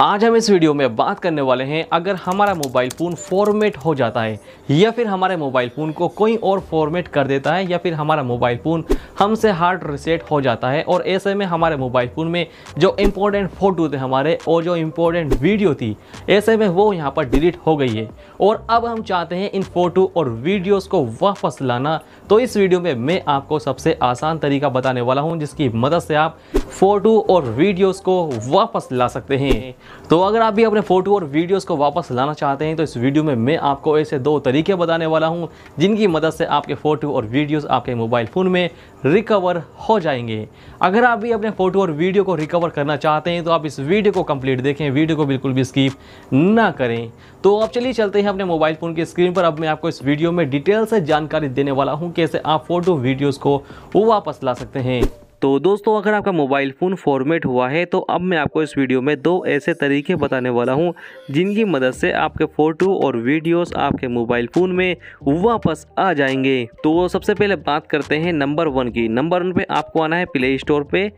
आज हम इस वीडियो में बात करने वाले हैं अगर हमारा मोबाइल फ़ोन फॉर्मेट हो जाता है या फिर हमारे मोबाइल फ़ोन को कोई और फॉर्मेट कर देता है या फिर हमारा मोबाइल फ़ोन हमसे हार्ड रिसेट हो जाता है और ऐसे में हमारे मोबाइल फ़ोन में जो इम्पोर्टेंट फ़ोटो थे हमारे और जो इम्पोर्टेंट वीडियो थी ऐसे में वो यहाँ पर डिलीट हो गई है और अब हम चाहते हैं इन फ़ोटो और वीडियोज़ को वापस लाना तो इस वीडियो में मैं आपको सबसे आसान तरीका बताने वाला हूँ जिसकी मदद से आप फ़ोटो और वीडियोज़ को वापस ला सकते हैं तो अगर आप भी अपने फ़ोटो और वीडियोस को वापस लाना चाहते हैं तो इस वीडियो में मैं आपको ऐसे दो तरीके बताने वाला हूं जिनकी मदद से आपके फ़ोटो और वीडियोस आपके मोबाइल फ़ोन में रिकवर हो जाएंगे अगर आप भी अपने फ़ोटो और वीडियो को रिकवर करना चाहते हैं तो आप इस वीडियो को कंप्लीट देखें वीडियो को बिल्कुल भी स्कीप ना करें तो आप चलिए चलते हैं अपने मोबाइल फ़ोन की स्क्रीन पर अब मैं आपको इस वीडियो में डिटेल से जानकारी देने वाला हूँ कैसे आप फ़ोटो वीडियोज़ को वापस ला सकते हैं तो दोस्तों अगर आपका मोबाइल फ़ोन फॉर्मेट हुआ है तो अब मैं आपको इस वीडियो में दो ऐसे तरीके बताने वाला हूँ जिनकी मदद से आपके फ़ोटो और वीडियोस आपके मोबाइल फ़ोन में वापस आ जाएंगे तो सबसे पहले बात करते हैं नंबर वन की नंबर वन पे आपको आना है प्ले स्टोर पर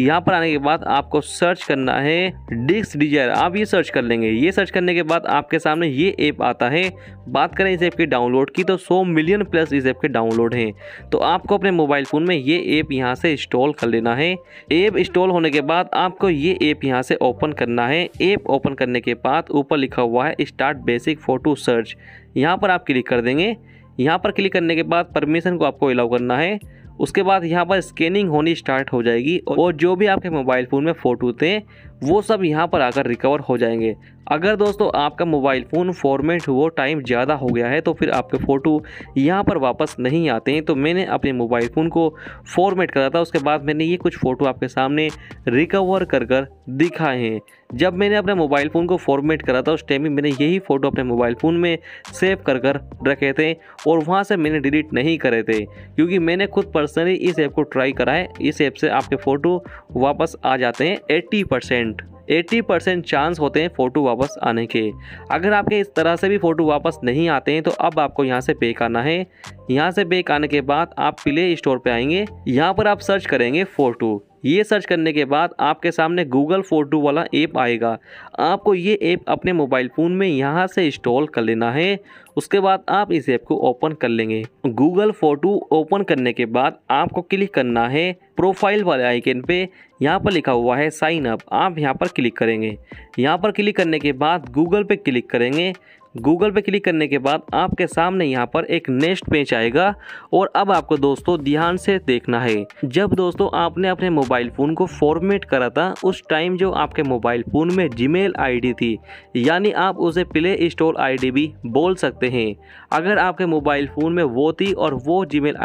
यहाँ पर आने के बाद आपको सर्च करना है डिस्क डिजायर आप ये सर्च कर लेंगे ये सर्च करने के बाद आपके सामने ये ऐप आता है बात करें इस ऐप के डाउनलोड की तो 100 मिलियन प्लस इस ऐप के डाउनलोड हैं तो आपको अपने मोबाइल फ़ोन में ये ऐप यहाँ से इंस्टॉल कर लेना है ऐप इंस्टॉल होने के बाद आपको ये ऐप यहाँ से ओपन करना है ऐप ओपन करने के बाद ऊपर लिखा हुआ है स्टार्ट बेसिक फ़ोटो सर्च यहाँ पर आप क्लिक कर देंगे यहाँ पर क्लिक करने के बाद परमिशन को आपको अलाउ करना है उसके बाद यहाँ पर स्कैनिंग होनी स्टार्ट हो जाएगी और जो भी आपके मोबाइल फ़ोन में फ़ोटो थे वो सब यहाँ पर आकर रिकवर हो जाएंगे अगर दोस्तों आपका मोबाइल फ़ोन फॉर्मेट हुआ टाइम ज़्यादा हो गया है तो फिर आपके फ़ोटो यहाँ पर वापस नहीं आते हैं तो मैंने अपने मोबाइल फ़ोन को फॉर्मेट करा था उसके बाद मैंने ये कुछ फ़ोटो आपके सामने रिकवर कर कर दिखाए हैं जब मैंने अपने मोबाइल फ़ोन को फॉर्मेट करा था उस टाइम में मैंने यही फ़ोटो अपने मोबाइल फ़ोन में सेव कर कर रखे थे और वहाँ से मैंने डिलीट नहीं करे थे क्योंकि मैंने खुद पर्सनली इस ऐप को ट्राई करा है इस ऐप से आपके फ़ोटो वापस आ जाते हैं एट्टी परसेंट 80 परसेंट चांस होते हैं फ़ोटो वापस आने के अगर आपके इस तरह से भी फ़ोटो वापस नहीं आते हैं तो अब आपको यहाँ से पे करना है यहाँ से पे करने के बाद आप प्ले स्टोर पर आएंगे यहाँ पर आप सर्च करेंगे फ़ोटो ये सर्च करने के बाद आपके सामने गूगल फोटो वाला ऐप आएगा आपको ये ऐप अपने मोबाइल फ़ोन में यहाँ से इंस्टॉल कर लेना है उसके बाद आप इस ऐप को ओपन कर लेंगे गूगल फोटो ओपन करने के बाद आपको क्लिक करना है प्रोफाइल वाले आइकन पे यहाँ पर लिखा हुआ है साइन अप आप यहाँ पर क्लिक करेंगे यहाँ पर क्लिक करने के बाद गूगल पे क्लिक करेंगे गूगल पे क्लिक करने के बाद आपके सामने यहाँ पर एक नेक्स्ट पेज आएगा और अब आपको दोस्तों ध्यान से देखना है जब दोस्तों आपने अपने मोबाइल फ़ोन को फॉर्मेट करा था उस टाइम जो आपके मोबाइल फ़ोन में जीमेल आईडी थी यानी आप उसे प्ले स्टोर आई भी बोल सकते हैं अगर आपके मोबाइल फ़ोन में वो थी और वो जी मेल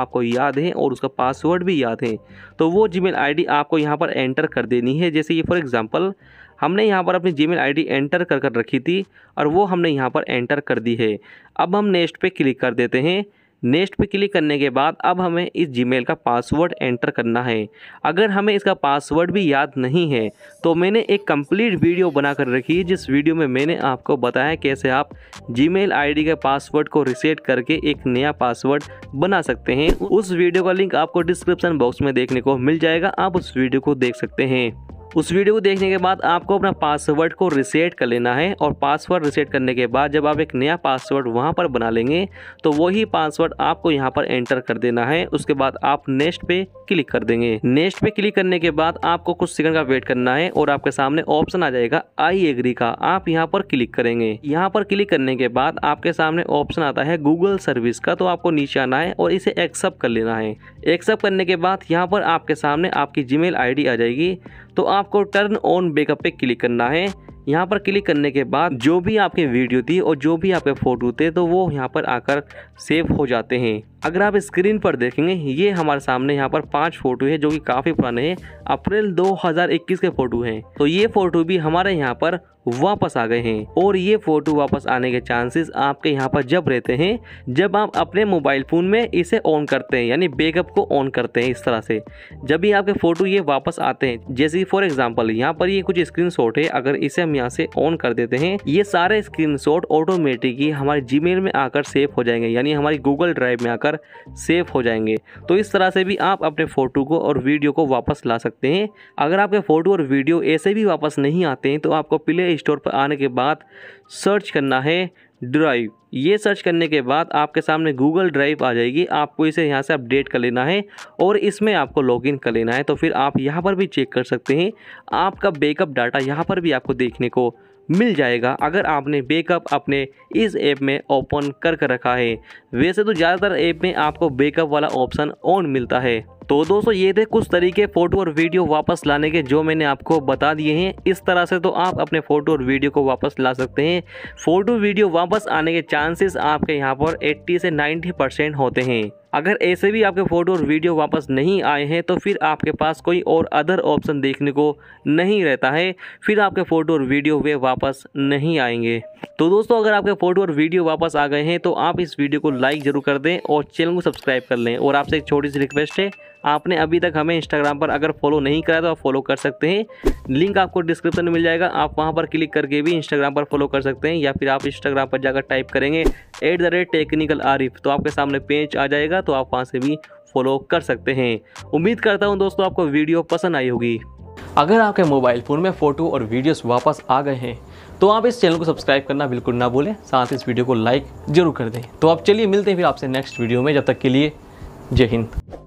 आपको याद है और उसका पासवर्ड भी याद है तो वो जी मेल आपको यहाँ पर एंटर कर देनी है जैसे ये फॉर एग्ज़ाम्पल हमने यहाँ पर अपनी जीमेल आईडी एंटर कर कर रखी थी और वो हमने यहाँ पर एंटर कर दी है अब हम नेक्स्ट पे क्लिक कर देते हैं नेक्स्ट पे क्लिक करने के बाद अब हमें इस जीमेल का पासवर्ड एंटर करना है अगर हमें इसका पासवर्ड भी याद नहीं है तो मैंने एक कंप्लीट वीडियो बना कर रखी है जिस वीडियो में मैंने आपको बताया कैसे आप जीमेल आईडी के पासवर्ड को रिसेट करके एक नया पासवर्ड बना सकते हैं उस वीडियो का लिंक आपको डिस्क्रिप्शन बॉक्स में देखने को मिल जाएगा आप उस वीडियो को देख सकते हैं उस वीडियो को देखने के बाद आपको अपना पासवर्ड को रिसेट कर लेना है और पासवर्ड रिसेट करने के बाद जब आप एक नया पासवर्ड वहाँ पर बना लेंगे तो वही पासवर्ड आपको यहाँ पर एंटर कर देना है उसके बाद आप नेक्स्ट पे क्लिक कर देंगे नेक्स्ट पे क्लिक करने के बाद आपको कुछ सेकंड का वेट करना है और आपके सामने ऑप्शन आ जाएगा आई एग्री का आप यहाँ पर क्लिक करेंगे यहाँ पर क्लिक करने के बाद आपके सामने ऑप्शन आता है गूगल सर्विस का तो आपको नीचे आना है और इसे एक्सेप्ट कर लेना है एक्सेप्ट करने के बाद यहाँ पर आपके सामने आपकी जीमेल आईडी आ जाएगी तो आपको टर्न ऑन बैकअप पे क्लिक करना है यहाँ पर क्लिक करने के बाद जो भी आपके वीडियो थी और जो भी आपके फ़ोटो थे तो वो यहाँ पर आकर सेव हो जाते हैं अगर आप स्क्रीन पर देखेंगे ये हमारे सामने यहाँ पर पांच फोटो है जो कि काफ़ी पुराने हैं अप्रैल 2021 के फोटो हैं तो ये फोटो भी हमारे यहाँ पर वापस आ गए हैं और ये फोटो वापस आने के चांसेस आपके यहाँ पर जब रहते हैं जब आप अपने मोबाइल फ़ोन में इसे ऑन करते हैं यानी बैकअप को ऑन करते हैं इस तरह से जब भी आपके फ़ोटो ये वापस आते हैं जैसे फॉर एग्जाम्पल यहाँ पर ये कुछ स्क्रीन है अगर इसे हम यहाँ से ऑन कर देते हैं ये सारे स्क्रीन ऑटोमेटिक ही हमारे जी में आकर सेव हो जाएंगे यानी हमारी गूगल ड्राइव में आकर होकर सेफ हो जाएंगे तो इस तरह से भी आप अपने फ़ोटो को और वीडियो को वापस ला सकते हैं अगर आपके फ़ोटो और वीडियो ऐसे भी वापस नहीं आते हैं तो आपको प्ले स्टोर पर आने के बाद सर्च करना है ड्राइव ये सर्च करने के बाद आपके सामने गूगल ड्राइव आ जाएगी आपको इसे यहाँ से अपडेट कर लेना है और इसमें आपको लॉगिन कर लेना है तो फिर आप यहाँ पर भी चेक कर सकते हैं आपका बैकअप डाटा यहाँ पर भी आपको देखने को मिल जाएगा अगर आपने बैकअप अपने इस ऐप में ओपन कर कर रखा है वैसे तो ज़्यादातर ऐप में आपको बैकअप वाला ऑप्शन ऑन मिलता है तो दोस्तों ये थे कुछ तरीके फ़ोटो और वीडियो वापस लाने के जो मैंने आपको बता दिए हैं इस तरह से तो आप अपने फ़ोटो और वीडियो को वापस ला सकते हैं फ़ोटो वीडियो वापस आने के चांसेस आपके यहाँ पर 80 से 90 परसेंट होते हैं अगर ऐसे भी आपके फ़ोटो और वीडियो वापस नहीं आए हैं तो फिर आपके पास कोई और अदर ऑप्शन देखने को नहीं रहता है फिर आपके फ़ोटो और वीडियो वे वापस नहीं आएंगे तो दोस्तों अगर आपके फ़ोटो और वीडियो वापस आ गए हैं तो आप इस वीडियो को लाइक ज़रूर कर दें और चैनल को सब्सक्राइब कर लें और आपसे एक छोटी सी रिक्वेस्ट है आपने अभी तक हमें इंस्टाग्राम पर अगर फॉलो नहीं करा तो आप फॉलो कर सकते हैं लिंक आपको डिस्क्रिप्शन में मिल जाएगा आप वहाँ पर क्लिक करके भी इंस्टाग्राम पर फॉलो कर सकते हैं या फिर आप इंस्टाग्राम पर जाकर टाइप करेंगे at the rate technical Arif तो आपके सामने पेज आ जाएगा तो आप वहाँ से भी फॉलो कर सकते हैं उम्मीद करता हूँ दोस्तों आपको वीडियो पसंद आई होगी अगर आपके मोबाइल फ़ोन में फ़ोटो और वीडियोस वापस आ गए हैं तो आप इस चैनल को सब्सक्राइब करना बिल्कुल ना भूलें साथ ही इस वीडियो को लाइक जरूर कर दें तो आप चलिए मिलते हैं फिर आपसे नेक्स्ट वीडियो में जब तक के लिए जय हिंद